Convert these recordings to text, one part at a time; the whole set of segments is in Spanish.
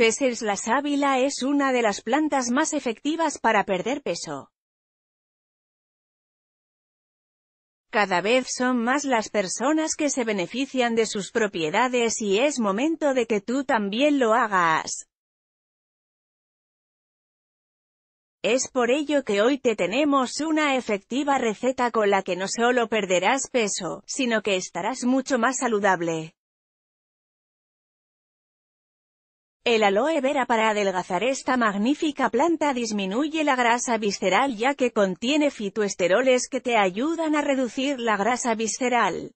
Peses La sábila es una de las plantas más efectivas para perder peso. Cada vez son más las personas que se benefician de sus propiedades y es momento de que tú también lo hagas. Es por ello que hoy te tenemos una efectiva receta con la que no solo perderás peso, sino que estarás mucho más saludable. El aloe vera para adelgazar esta magnífica planta disminuye la grasa visceral ya que contiene fitoesteroles que te ayudan a reducir la grasa visceral.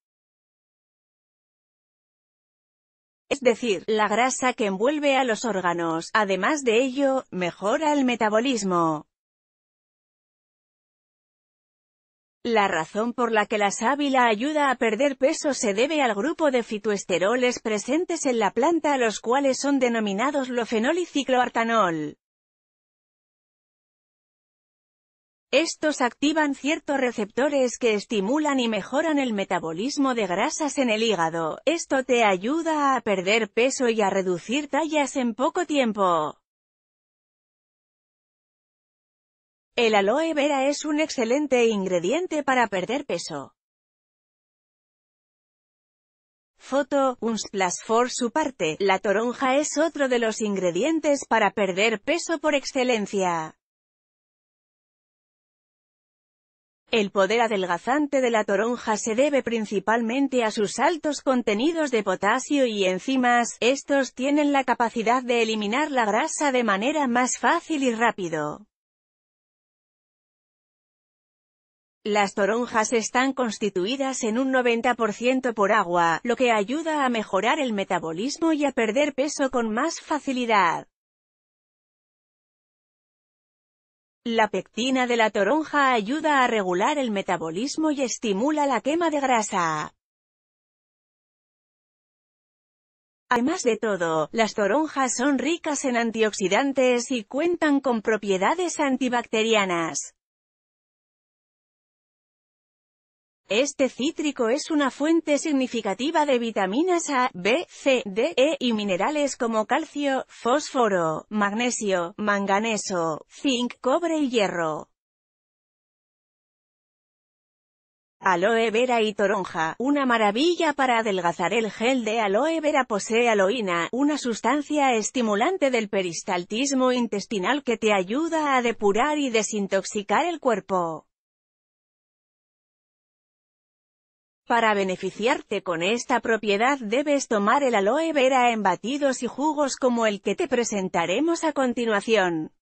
Es decir, la grasa que envuelve a los órganos, además de ello, mejora el metabolismo. La razón por la que la sábila ayuda a perder peso se debe al grupo de fitoesteroles presentes en la planta a los cuales son denominados lofenol y cicloartanol. Estos activan ciertos receptores que estimulan y mejoran el metabolismo de grasas en el hígado. Esto te ayuda a perder peso y a reducir tallas en poco tiempo. El aloe vera es un excelente ingrediente para perder peso. Foto, un splash su parte, la toronja es otro de los ingredientes para perder peso por excelencia. El poder adelgazante de la toronja se debe principalmente a sus altos contenidos de potasio y enzimas, estos tienen la capacidad de eliminar la grasa de manera más fácil y rápido. Las toronjas están constituidas en un 90% por agua, lo que ayuda a mejorar el metabolismo y a perder peso con más facilidad. La pectina de la toronja ayuda a regular el metabolismo y estimula la quema de grasa. Además de todo, las toronjas son ricas en antioxidantes y cuentan con propiedades antibacterianas. Este cítrico es una fuente significativa de vitaminas A, B, C, D, E y minerales como calcio, fósforo, magnesio, manganeso, zinc, cobre y hierro. Aloe vera y toronja, una maravilla para adelgazar el gel de aloe vera posee aloína, una sustancia estimulante del peristaltismo intestinal que te ayuda a depurar y desintoxicar el cuerpo. Para beneficiarte con esta propiedad debes tomar el aloe vera en batidos y jugos como el que te presentaremos a continuación.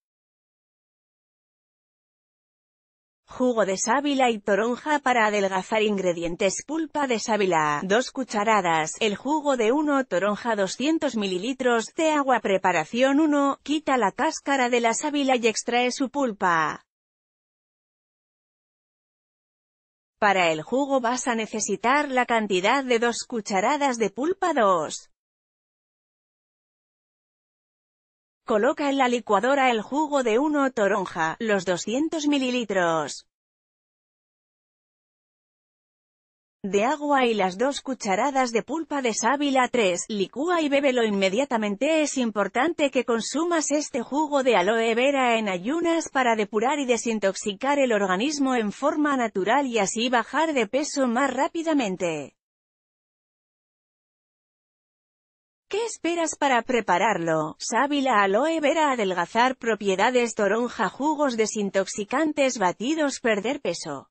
Jugo de sábila y toronja para adelgazar ingredientes Pulpa de sábila, 2 cucharadas, el jugo de 1 toronja 200 mililitros de agua Preparación 1, quita la cáscara de la sábila y extrae su pulpa. Para el jugo vas a necesitar la cantidad de 2 cucharadas de pulpa 2. Coloca en la licuadora el jugo de 1 toronja, los 200 mililitros. de agua y las dos cucharadas de pulpa de sábila 3, licúa y bébelo inmediatamente. Es importante que consumas este jugo de aloe vera en ayunas para depurar y desintoxicar el organismo en forma natural y así bajar de peso más rápidamente. ¿Qué esperas para prepararlo? Sábila aloe vera adelgazar propiedades toronja jugos desintoxicantes batidos perder peso.